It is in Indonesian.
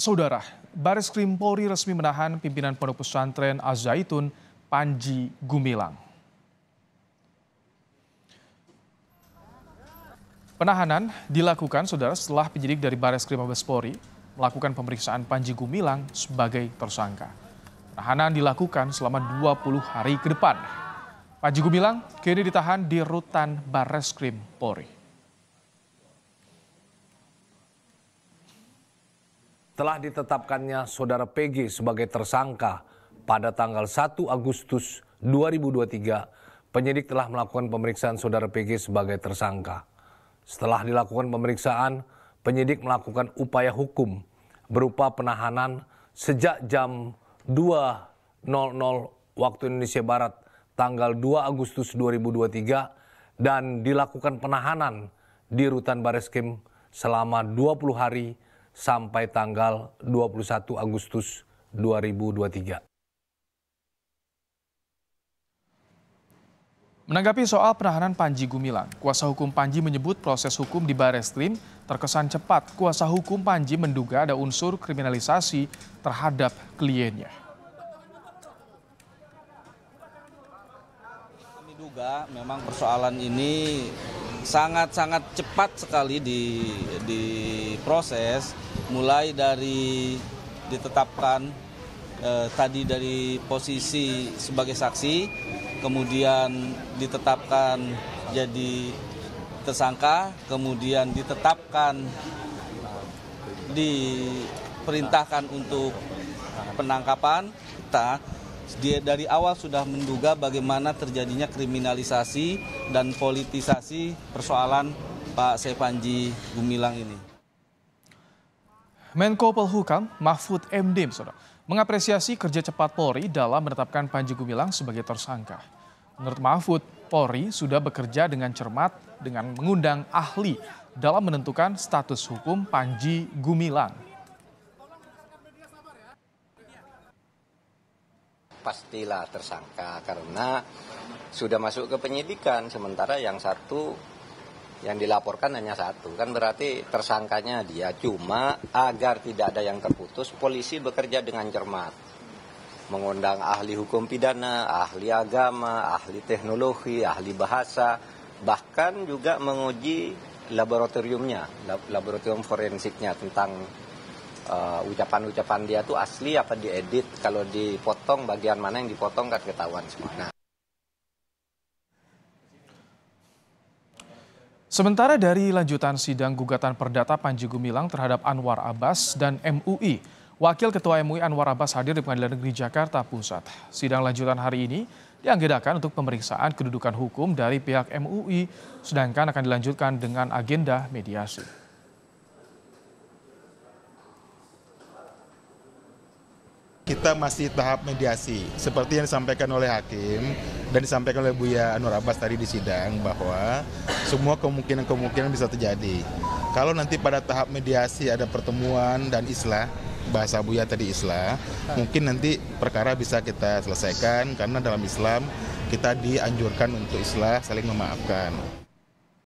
Saudara, Baris Krim Polri resmi menahan pimpinan Pondok Pesantren Azaitun Panji Gumilang. Penahanan dilakukan saudara setelah penyidik dari Baris Krim Mabes Polri melakukan pemeriksaan Panji Gumilang sebagai tersangka. Penahanan dilakukan selama 20 hari ke depan. Panji Gumilang kini ditahan di rutan Baris Krim Polri. Setelah ditetapkannya saudara PG sebagai tersangka pada tanggal 1 Agustus 2023, penyidik telah melakukan pemeriksaan saudara PG sebagai tersangka. Setelah dilakukan pemeriksaan, penyidik melakukan upaya hukum berupa penahanan sejak jam 2.00 waktu Indonesia Barat tanggal 2 Agustus 2023 dan dilakukan penahanan di Rutan Bareskrim selama 20 hari sampai tanggal 21 Agustus 2023. Menanggapi soal penahanan Panji Gumilang, kuasa hukum Panji menyebut proses hukum di Bareskrim terkesan cepat. Kuasa hukum Panji menduga ada unsur kriminalisasi terhadap kliennya. Kami duga memang persoalan ini sangat-sangat cepat sekali di, di proses mulai dari ditetapkan eh, tadi dari posisi sebagai saksi, kemudian ditetapkan jadi tersangka, kemudian ditetapkan diperintahkan untuk penangkapan, kita dia dari awal sudah menduga bagaimana terjadinya kriminalisasi dan politisasi persoalan Pak Sepanji Gumilang ini. Menko Polhukam Mahfud MD saudara, mengapresiasi kerja cepat Polri dalam menetapkan Panji Gumilang sebagai tersangka. Menurut Mahfud, Polri sudah bekerja dengan cermat dengan mengundang ahli dalam menentukan status hukum Panji Gumilang. Pastilah tersangka karena sudah masuk ke penyidikan sementara yang satu yang dilaporkan hanya satu kan berarti tersangkanya dia cuma agar tidak ada yang terputus polisi bekerja dengan cermat mengundang ahli hukum pidana, ahli agama, ahli teknologi, ahli bahasa bahkan juga menguji laboratoriumnya, laboratorium forensiknya tentang eh, ucapan-ucapan uh, dia tuh asli apa diedit, kalau dipotong bagian mana yang dipotong kan ketahuan semua. Nah, Sementara dari lanjutan sidang gugatan perdata Panji Gumilang terhadap Anwar Abbas dan MUI, Wakil Ketua MUI Anwar Abbas hadir di Pengadilan Negeri Jakarta Pusat. Sidang lanjutan hari ini dianggedakan untuk pemeriksaan kedudukan hukum dari pihak MUI, sedangkan akan dilanjutkan dengan agenda mediasi. kita masih tahap mediasi. Seperti yang disampaikan oleh hakim dan disampaikan oleh Buya Anwar Abbas tadi di sidang bahwa semua kemungkinan-kemungkinan bisa terjadi. Kalau nanti pada tahap mediasi ada pertemuan dan islah, bahasa Buya tadi islah, mungkin nanti perkara bisa kita selesaikan karena dalam Islam kita dianjurkan untuk islah saling memaafkan.